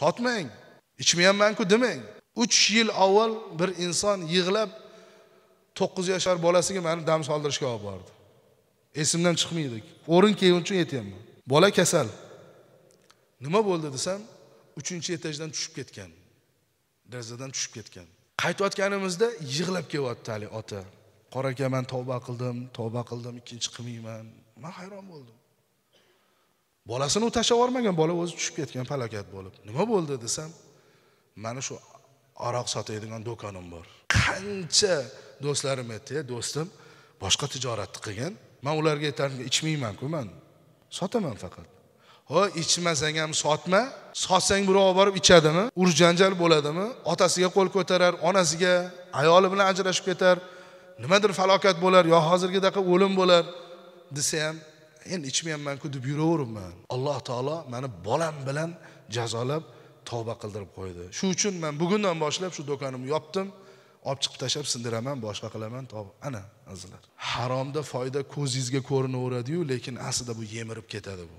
sotmang ichmayapmanku demang uch yil avval bir inson yig'lab to'qqiz yashar bolasiga mani dam soldirishga olib bordi esimdan chiqmaydi o'rin kelgani uchun aytyapman bola kasal nima bo'ldi desam uchinchi etajdan tushib ketgan derazadan tushib ketgan qaytayotganimizda yig'lab kelyapti haligi ota qora aka man tavba qildim tavba qildim ikkinchi qilmayman man hayron bo'ldim bolasini u tashlab yubormagan bola o'zi tushib ketgan palakat bo'lib nima bo'ldi desam mana shu aroq sotadigan do'konim bor qancha do'stlarim aytdi do'stim boshqa tijoratni qilgan man ularga aytardim ichmaymanku man sotaman faqat ho ichmasang ham sotma sotsang birov olib borib ichadimi urush janjal bo'ladimi otasiga qo'l ko'tarar onasiga ayoli bilan ajrashib ketar nimadir falokat bo'lar yo hozirgidaqa o'lim bo'lar desa ham endi ichmayapmanku deb yuraveribman alloh taolo mani bolam bilan jazolab tavba qildirib qo'ydi shu uchun man bugundan boshlab shu do'konimni yopdim olib chiqib tashlab sindiraman boshqa qilaman tavba ana azizlar haromda foyda ko'zingizga ko'rinaveradiyu lekin aslida bu yemirib ketadi bu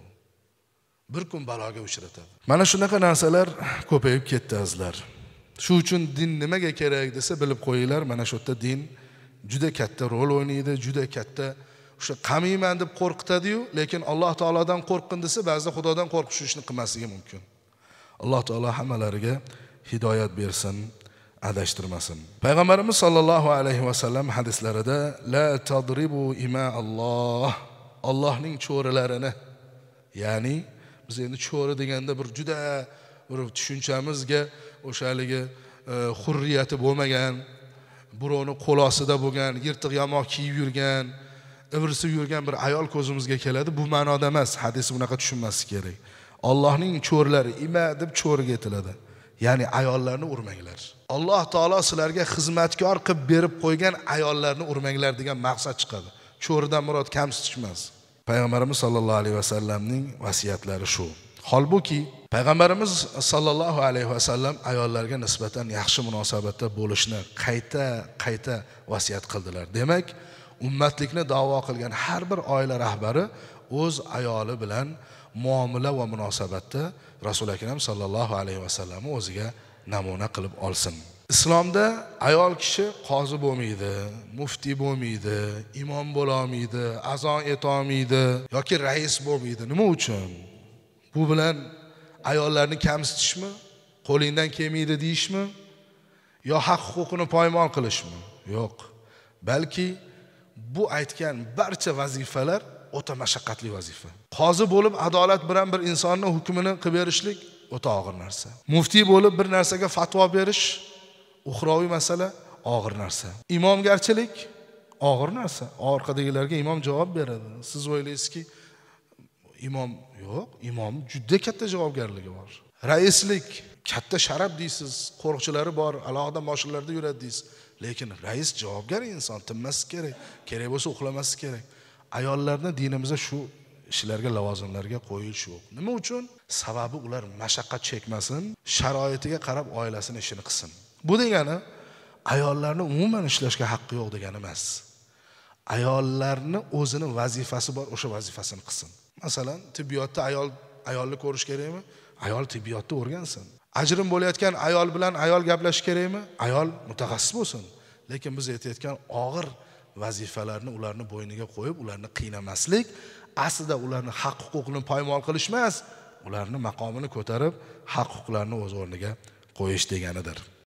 bir kun baloga uchratadi mana shunaqa narsalar ko'payib ketdi azizlar shu uchun din nimaga kerak desa bilib qo'yinglar mana shu yerda din juda katta rol o'ynaydi juda katta o'sha qamiyman deb qo'rqitadiyu lekin alloh taolodan qo'rqqin desa ba'zida xudodan shu ishni qilmasligi mumkin alloh taolo hammalariga hidoyat bersin adashtirmasin payg'ambarimiz sollallohu alayhi vasallam hadislarida la tadribu ima alloh allohning cho'rilarini ya'ni biz endi cho'ri deganda bir juda bir tushunchamizga o'sha haligi e, hurriyati bo'lmagan birovni qo'l ostida bo'lgan yirtiq yamoq kiyib yurgan ivirsib yurgan bir ayol ko'zimizga keladi bu ma'noda emas hadis bunaqa tushunmaslik kerak ollohning cho'rlari ima deb cho'riga aytiladi ya'ni ayollarni urmanglar alloh taolo sizlarga xizmatkor qilib berib qo'ygan ayollarni urmanglar degan maqsad chiqadi cho'ridan murod kamsitish emas payg'ambarimiz sollallohu alayhi vasallamning vasiyatlari shu holbuki payg'ambarimiz sollallohu alayhi vasallam ayollarga nisbatan yaxshi munosabatda bo'lishni qayta qayta vasiyat qildilar demak ummatlikni davo qilgan har bir oila rahbari o'z ayoli bilan muomala va munosabatda rasuli akram sollallohu alayhi vasallamni o'ziga namuna qilib olsin islomda ayol kishi qozi bo'lmaydi muftiy bo'lmaydi imom bo'lolmaydi azon etolmaydi yoki rais bo'lmaydi nima uchun bu bilan ayollarni kamsitishmi qo'lingdan kelmaydi deyishmi yo haq huquqini poymol qilishmi yo'q balki bu aytgan barcha vazifalar o'ta mashaqqatli vazifa qozi bo'lib adolat bilan bir insonni hukmini qilib berishlik o'ta og'ir narsa muftiy bo'lib bir narsaga fatvo berish uxroviy masala og'ir narsa imomgarchilik og'ir narsa orqadagilarga imom javob beradi siz o'ylaysizki imom yo'q imom juda katta javobgarligi bor raislik katta sharaf deysiz qo'riqchilari bor alohida moshinalarda yuradi deysiz lekin rais javobgar inson tinmasi kerak kerak bo'lsa uxlamasi kerak ayollarni dinimizda shu ishlarga lavozimlarga qo'yish yo'q nima uchun sababi ular mashaqqat chekmasin sharoitiga qarab oilasini ishini qilsin bu degani ayollarni umuman ishlashga haqqi yo'q degani emas ayollarni o'zini vazifasi bor o'sha vazifasini qilsin masalan tibbiyotda ayol ayolni ko'rish kerakmi ayol tibbiyotni o'rgansin ajrim bo'layotgan ayol bilan ayol gaplashish kerakmi ayol mutaxassis bo'lsin lekin biz aytayotgan og'ir vazifalarni ularni bo'yniga qo'yib ularni qiynamaslik aslida ularni haq huquqini poymol qilish emas ularni maqomini ko'tarib haq huquqlarini o'z o'rniga qo'yish deganidir